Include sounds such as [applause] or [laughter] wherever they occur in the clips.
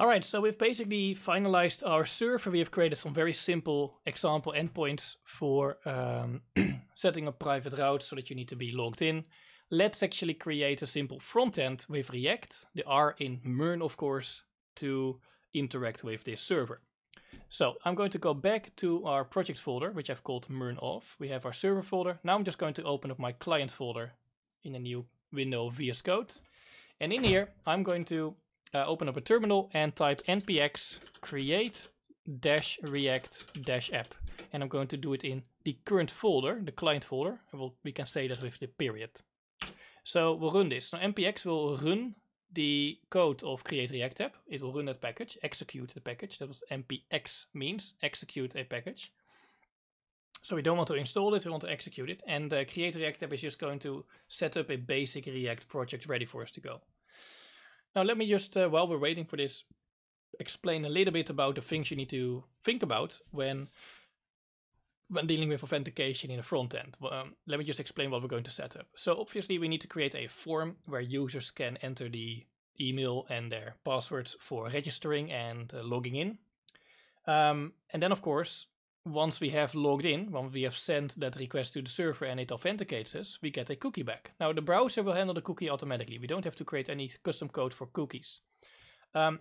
All right, so we've basically finalized our server. We have created some very simple example endpoints for um, [clears throat] setting up private routes so that you need to be logged in. Let's actually create a simple front end with React, the R in MERN, of course, to interact with this server. So I'm going to go back to our project folder, which I've called MERN off. We have our server folder. Now I'm just going to open up my client folder in a new window of VS Code. And in here, I'm going to uh, open up a terminal and type npx create dash react dash app. And I'm going to do it in the current folder, the client folder. we we can say that with the period. So we'll run this. Now npx will run the code of create react app. It will run that package, execute the package. That was npx means, execute a package. So we don't want to install it, we want to execute it. And create react app is just going to set up a basic react project ready for us to go. Now, let me just, uh, while we're waiting for this, explain a little bit about the things you need to think about when when dealing with authentication in the front end. Um, let me just explain what we're going to set up. So obviously we need to create a form where users can enter the email and their passwords for registering and uh, logging in. Um, and then of course, once we have logged in, when we have sent that request to the server and it authenticates us, we get a cookie back. Now the browser will handle the cookie automatically. We don't have to create any custom code for cookies. Um,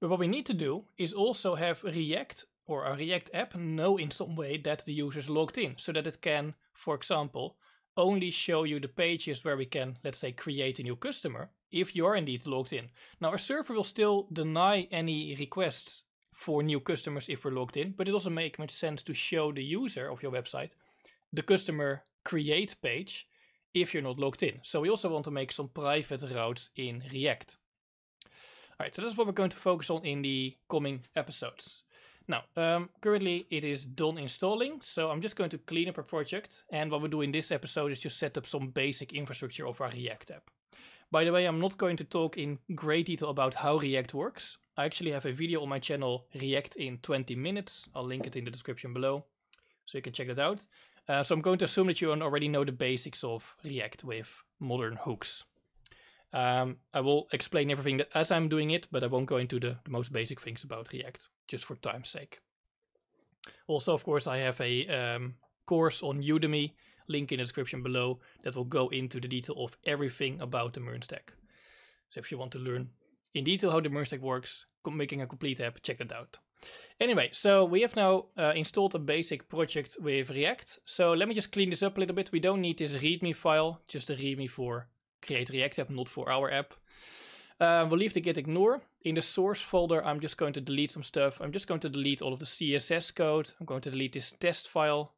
but what we need to do is also have React or a React app know in some way that the user is logged in so that it can, for example, only show you the pages where we can, let's say, create a new customer if you're indeed logged in. Now, our server will still deny any requests for new customers if we're logged in, but it doesn't make much sense to show the user of your website the customer create page if you're not logged in. So we also want to make some private routes in React. All right, so that's what we're going to focus on in the coming episodes. Now, um, currently it is done installing, so I'm just going to clean up our project. And what we do in this episode is just set up some basic infrastructure of our React app. By the way, I'm not going to talk in great detail about how React works. I actually have a video on my channel, React in 20 Minutes. I'll link it in the description below, so you can check that out. Uh, so I'm going to assume that you already know the basics of React with modern hooks. Um, I will explain everything that, as I'm doing it, but I won't go into the, the, most basic things about React, just for time's sake. Also, of course, I have a um, course on Udemy, link in the description below, that will go into the detail of everything about the Mern stack. So if you want to learn in detail how the Murstack works, making a complete app, check that out. Anyway, so we have now uh, installed a basic project with React. So let me just clean this up a little bit. We don't need this README file, just the README for create React app, not for our app. Um, we'll leave the git ignore. In the source folder, I'm just going to delete some stuff. I'm just going to delete all of the CSS code. I'm going to delete this test file.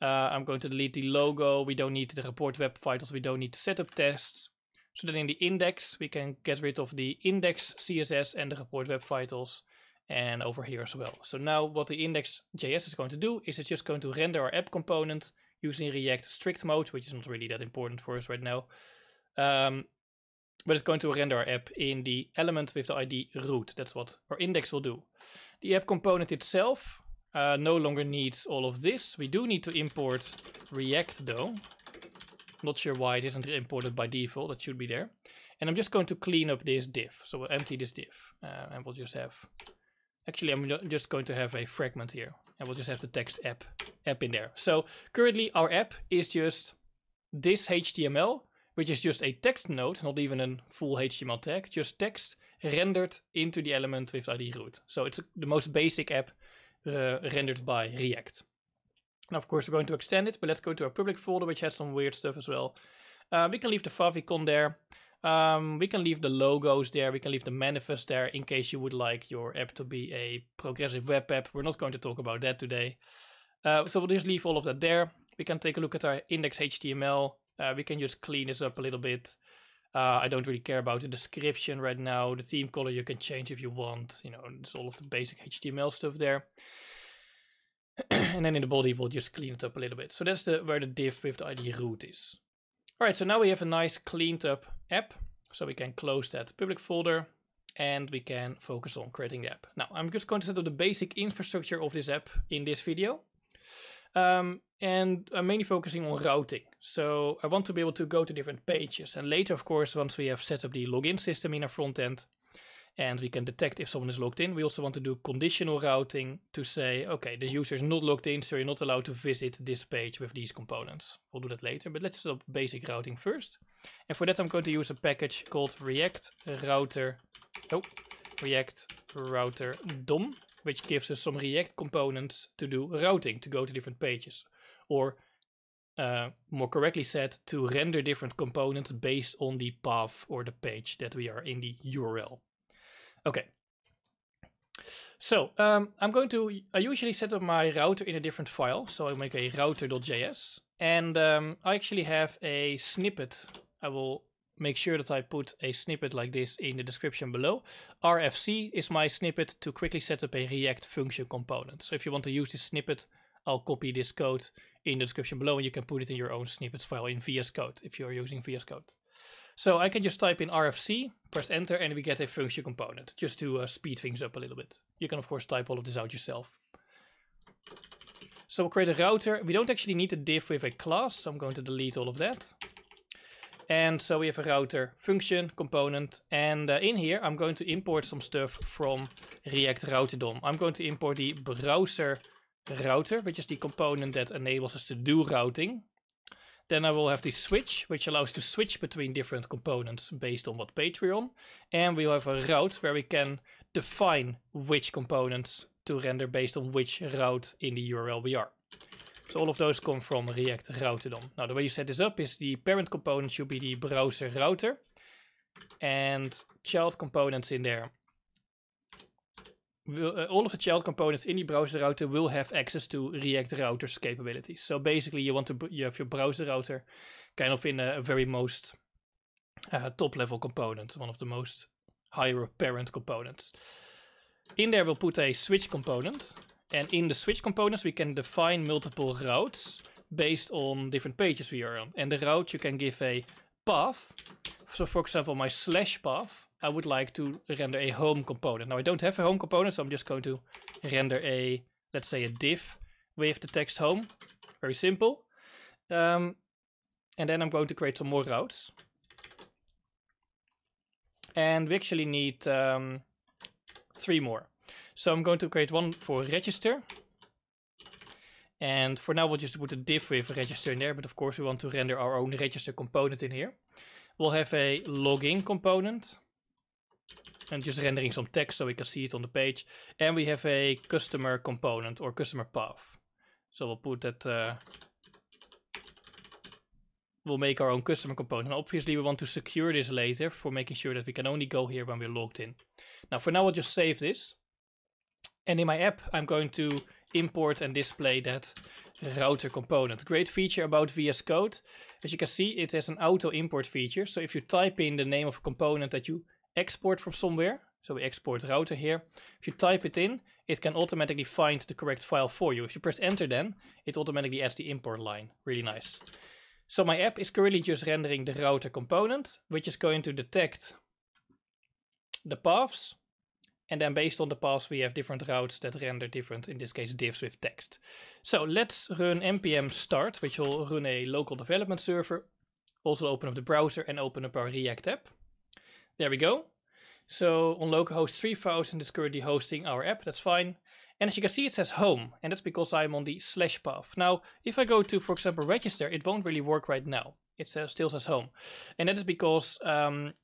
Uh, I'm going to delete the logo. We don't need the report web vitals. We don't need setup tests. So then in the index, we can get rid of the index CSS and the report web vitals and over here as well. So now what the index.js is going to do is it's just going to render our app component using React strict mode, which is not really that important for us right now. Um, but it's going to render our app in the element with the ID root. That's what our index will do. The app component itself uh, no longer needs all of this. We do need to import React though. Not sure why it isn't imported by default, that should be there. And I'm just going to clean up this div. So we'll empty this div uh, and we'll just have, actually I'm just going to have a fragment here and we'll just have the text app, app in there. So currently our app is just this HTML, which is just a text node, not even a full HTML tag, just text rendered into the element with ID root. So it's the most basic app uh, rendered by React of course, we're going to extend it, but let's go to our public folder, which has some weird stuff as well. Uh, we can leave the favicon there. Um, we can leave the logos there. We can leave the manifest there in case you would like your app to be a progressive web app. We're not going to talk about that today. Uh, so we'll just leave all of that there. We can take a look at our index HTML. Uh, we can just clean this up a little bit. Uh, I don't really care about the description right now. The theme color you can change if you want. You know, it's all of the basic HTML stuff there. [clears throat] and then in the body, we'll just clean it up a little bit. So that's the where the div with the ID root is. All right, so now we have a nice cleaned up app. So we can close that public folder and we can focus on creating the app. Now, I'm just going to set up the basic infrastructure of this app in this video. Um, and I'm mainly focusing on routing. So I want to be able to go to different pages. And later, of course, once we have set up the login system in our front end, and we can detect if someone is logged in. We also want to do conditional routing to say, okay, the user is not logged in, so you're not allowed to visit this page with these components. We'll do that later, but let's do basic routing first. And for that, I'm going to use a package called React Router, oh, React Router DOM, which gives us some React components to do routing, to go to different pages, or uh, more correctly said, to render different components based on the path or the page that we are in the URL. Okay. So um, I'm going to, I usually set up my router in a different file. So I make a router.js and um, I actually have a snippet. I will make sure that I put a snippet like this in the description below. RFC is my snippet to quickly set up a React function component. So if you want to use this snippet, I'll copy this code in the description below and you can put it in your own snippet file in VS Code if you're using VS Code. So I can just type in RFC, press enter, and we get a function component just to uh, speed things up a little bit. You can of course type all of this out yourself. So we'll create a router. We don't actually need a div with a class, so I'm going to delete all of that. And so we have a router function component. And uh, in here, I'm going to import some stuff from React Router DOM. I'm going to import the browser router, which is the component that enables us to do routing. Then I will have the switch, which allows to switch between different components based on what page we're on. And we'll have a route where we can define which components to render based on which route in the URL we are. So all of those come from React Routedom. Now the way you set this up is the parent component should be the browser router and child components in there will, uh, all of the child components in the browser router will have access to React router's capabilities. So basically, you want to you have your browser router kind of in a very most uh, top level component, one of the most higher parent components. In there, we'll put a switch component. And in the switch components, we can define multiple routes based on different pages we are on. And the route you can give a path. So for example, my slash path I would like to render a home component. Now I don't have a home component, so I'm just going to render a, let's say a div with the text home. Very simple. Um, and then I'm going to create some more routes. And we actually need um, three more. So I'm going to create one for register. And for now we'll just put a div with register in there, but of course we want to render our own register component in here. We'll have a login component and just rendering some text so we can see it on the page. And we have a customer component or customer path. So we'll put that, uh, we'll make our own customer component. Obviously we want to secure this later for making sure that we can only go here when we're logged in. Now for now I'll just save this. And in my app I'm going to import and display that router component. Great feature about VS Code. As you can see, it has an auto import feature. So if you type in the name of a component that you export from somewhere. So we export router here. If you type it in, it can automatically find the correct file for you. If you press enter then, it automatically adds the import line. Really nice. So my app is currently just rendering the router component, which is going to detect the paths. And then based on the paths, we have different routes that render different, in this case, diffs with text. So let's run npm start, which will run a local development server. Also open up the browser and open up our React app. There we go. So on localhost 3000 it's currently hosting our app, that's fine. And as you can see, it says home, and that's because I'm on the slash path. Now, if I go to, for example, register, it won't really work right now. It says, still says home. And that is because um,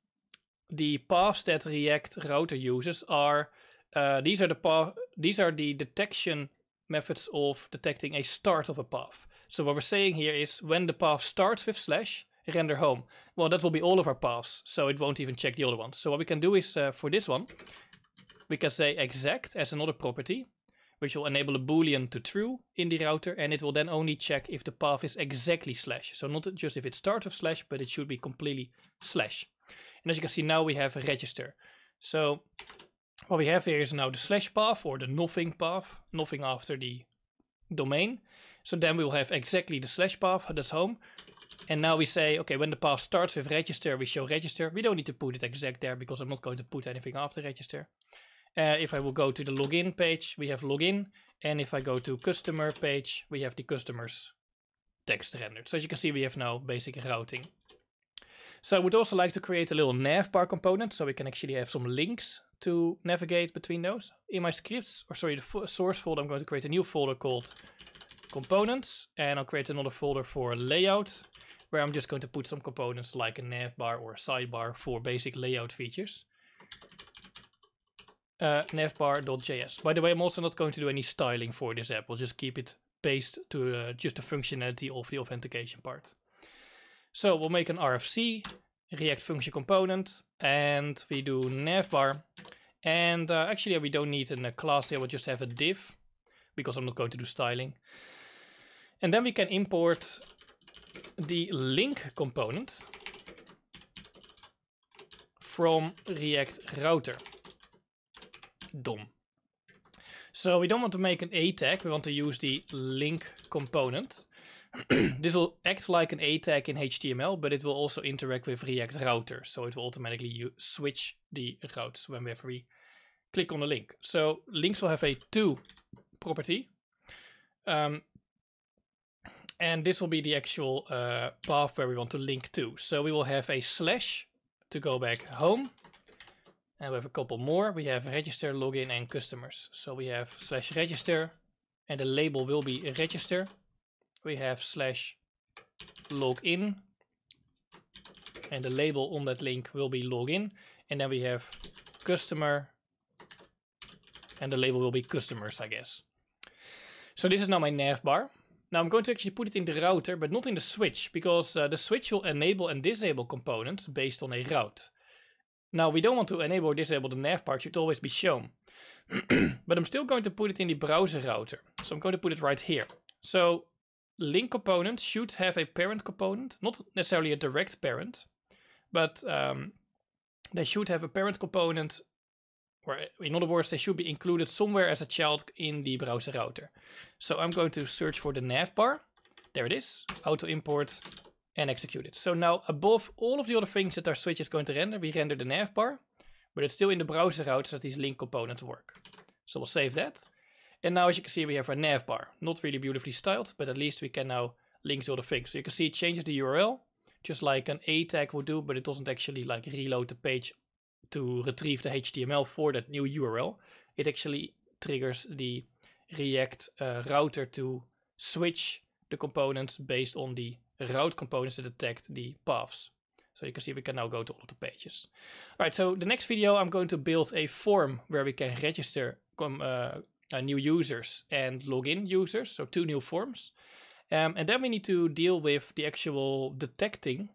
the paths that React router uses are, uh, these are the path, these are the detection methods of detecting a start of a path. So what we're saying here is when the path starts with slash, render home. Well, that will be all of our paths, so it won't even check the other ones. So what we can do is, uh, for this one, we can say exact as another property, which will enable a boolean to true in the router, and it will then only check if the path is exactly slash. So not just if it starts with slash, but it should be completely slash. And as you can see now, we have a register. So what we have here is now the slash path or the nothing path, nothing after the domain. So then we will have exactly the slash path, that's home, and now we say, okay, when the path starts with register, we show register. We don't need to put it exact there because I'm not going to put anything after register. Uh, if I will go to the login page, we have login. And if I go to customer page, we have the customers text rendered. So as you can see, we have now basic routing. So I would also like to create a little navbar component so we can actually have some links to navigate between those. In my scripts, or sorry, the source folder, I'm going to create a new folder called components and I'll create another folder for layout where I'm just going to put some components like a navbar or a sidebar for basic layout features. Uh, navbar.js. By the way, I'm also not going to do any styling for this app. We'll just keep it based to uh, just the functionality of the authentication part. So we'll make an RFC, React function component, and we do navbar. And uh, actually, we don't need a uh, class here, we'll just have a div because I'm not going to do styling. And then we can import die link component from React router. DOM. So we don't want to make an A tag, we want to use the link component. [clears throat] this will act like an A tag in HTML, but it will also interact with React router. So it will automatically switch the routes whenever we click on the link. So links will have a to property. Um, And this will be the actual uh, path where we want to link to. So we will have a slash to go back home. And we have a couple more. We have register, login and customers. So we have slash register and the label will be register. We have slash login and the label on that link will be login. And then we have customer and the label will be customers, I guess. So this is now my nav bar. Now I'm going to actually put it in the router, but not in the switch, because uh, the switch will enable and disable components based on a route. Now we don't want to enable or disable the nav part, should always be shown. [clears throat] but I'm still going to put it in the browser router. So I'm going to put it right here. So link component should have a parent component, not necessarily a direct parent, but um, they should have a parent component or in other words, they should be included somewhere as a child in the browser router. So I'm going to search for the nav bar. There it is, auto import and execute it. So now above all of the other things that our switch is going to render, we render the nav bar, but it's still in the browser router so that these link components work. So we'll save that. And now as you can see, we have our nav bar. Not really beautifully styled, but at least we can now link to other things. So you can see it changes the URL, just like an A tag would do, but it doesn't actually like reload the page to retrieve the HTML for that new URL, it actually triggers the React uh, router to switch the components based on the route components that detect the paths. So you can see we can now go to all of the pages. All right, so the next video I'm going to build a form where we can register com, uh, uh, new users and login users, so two new forms. Um, and then we need to deal with the actual detecting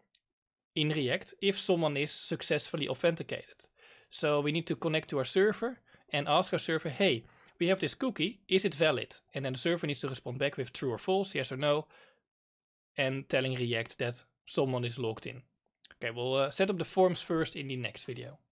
in React if someone is successfully authenticated. So we need to connect to our server and ask our server, hey, we have this cookie, is it valid? And then the server needs to respond back with true or false, yes or no, and telling React that someone is logged in. Okay, we'll uh, set up the forms first in the next video.